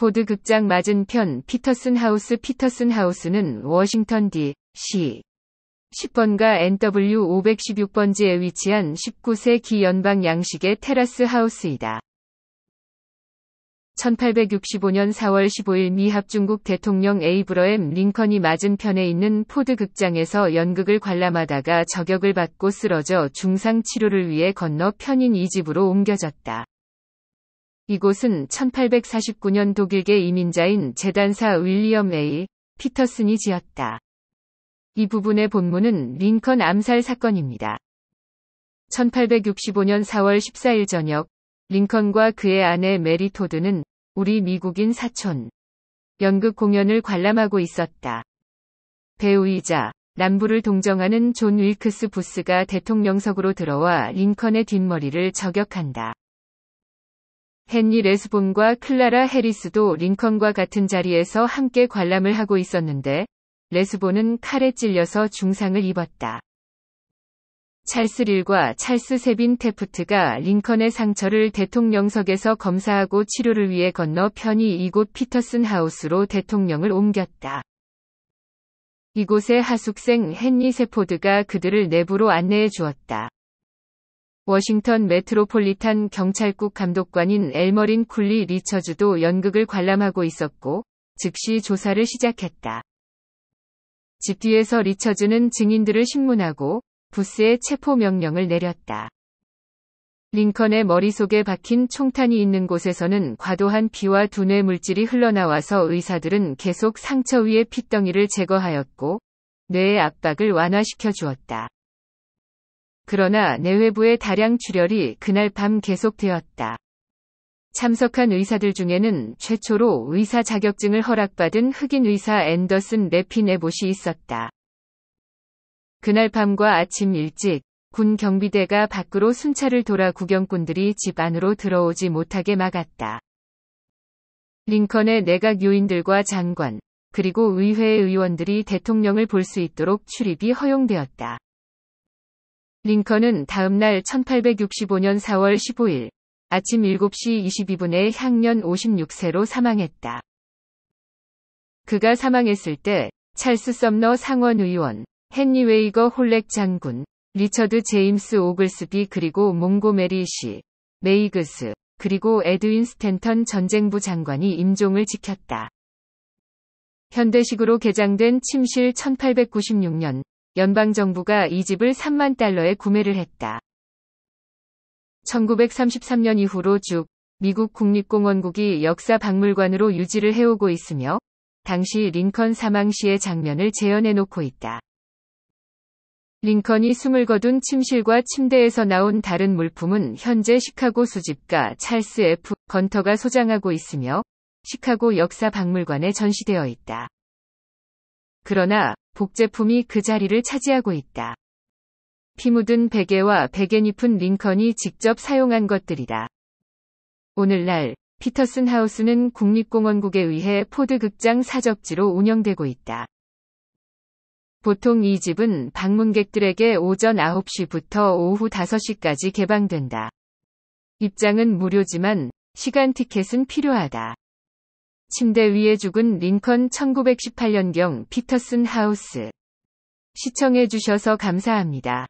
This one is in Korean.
포드 극장 맞은편 피터슨 하우스 피터슨 하우스는 워싱턴 D.C. 10번가 NW 516번지에 위치한 19세 기연방 양식의 테라스 하우스이다. 1865년 4월 15일 미합 중국 대통령 에이브러엠 링컨이 맞은편에 있는 포드 극장에서 연극을 관람하다가 저격을 받고 쓰러져 중상 치료를 위해 건너 편인 이 집으로 옮겨졌다. 이곳은 1849년 독일계 이민자인 재단사 윌리엄 A. 피터슨이 지었다. 이 부분의 본문은 링컨 암살 사건입니다. 1865년 4월 14일 저녁, 링컨과 그의 아내 메리 토드는 우리 미국인 사촌 연극 공연을 관람하고 있었다. 배우이자 남부를 동정하는 존 윌크스 부스가 대통령석으로 들어와 링컨의 뒷머리를 저격한다. 헨리 레스본과 클라라 해리스도 링컨과 같은 자리에서 함께 관람을 하고 있었는데 레스본은 칼에 찔려서 중상을 입었다. 찰스 릴과 찰스 세빈 테프트가 링컨의 상처를 대통령석에서 검사하고 치료를 위해 건너 편히 이곳 피터슨 하우스로 대통령을 옮겼다. 이곳의 하숙생 헨리 세포드가 그들을 내부로 안내해 주었다. 워싱턴 메트로폴리탄 경찰국 감독관인 엘머린 쿨리 리처즈도 연극을 관람하고 있었고 즉시 조사를 시작했다. 집 뒤에서 리처즈는 증인들을 심문하고 부스에 체포 명령을 내렸다. 링컨의 머릿속에 박힌 총탄이 있는 곳에서는 과도한 피와 두뇌 물질이 흘러나와서 의사들은 계속 상처 위의 핏덩이를 제거하였고 뇌의 압박을 완화시켜 주었다. 그러나 내외부의 다량 출혈이 그날 밤 계속되었다. 참석한 의사들 중에는 최초로 의사 자격증을 허락받은 흑인 의사 앤더슨 레피네봇이 있었다. 그날 밤과 아침 일찍 군 경비대가 밖으로 순찰을 돌아 구경꾼들이 집 안으로 들어오지 못하게 막았다. 링컨의 내각 요인들과 장관, 그리고 의회 의원들이 대통령을 볼 수 있도록 출입이 허용되었다. 링컨은 다음날 1865년 4월 15일 아침 7시 22분에 향년 56세로 사망했다. 그가 사망했을 때 찰스 썸너 상원 의원, 헨리 웨이거 홀렉 장군, 리처드 제임스 오글스비 그리고 몽고메리 씨, 메이그스, 그리고 에드윈 스탠턴 전쟁부 장관이 임종을 지켰다. 현대식으로 개장된 침실 1896년 연방정부가 이 집을 3만 달러에 구매를 했다. 1933년 이후로 쭉 미국 국립공원국이 역사 박물관으로 유지를 해오고 있으며 당시 링컨 사망 시의 장면을 재현해 놓고 있다. 링컨이 숨을 거둔 침실과 침대에서 나온 다른 물품은 현재 시카고 수집가 찰스 F. 건터가 소장하고 있으며 시카고 역사 박물관에 전시되어 있다. 그러나 복제품이 그 자리를 차지하고 있다. 피 묻은 베개와 베개잎은 링컨이 직접 사용한 것들이다. 오늘날 피터슨 하우스는 국립공원국에 의해 포드 극장 사적지로 운영되고 있다. 보통 이 집은 방문객들에게 오전 9시부터 오후 5시까지 개방된다. 입장은 무료지만 시간 티켓은 필요하다. 침대 위에 죽은 링컨 1918년경 피터슨 하우스. 시청해주셔서 감사합니다.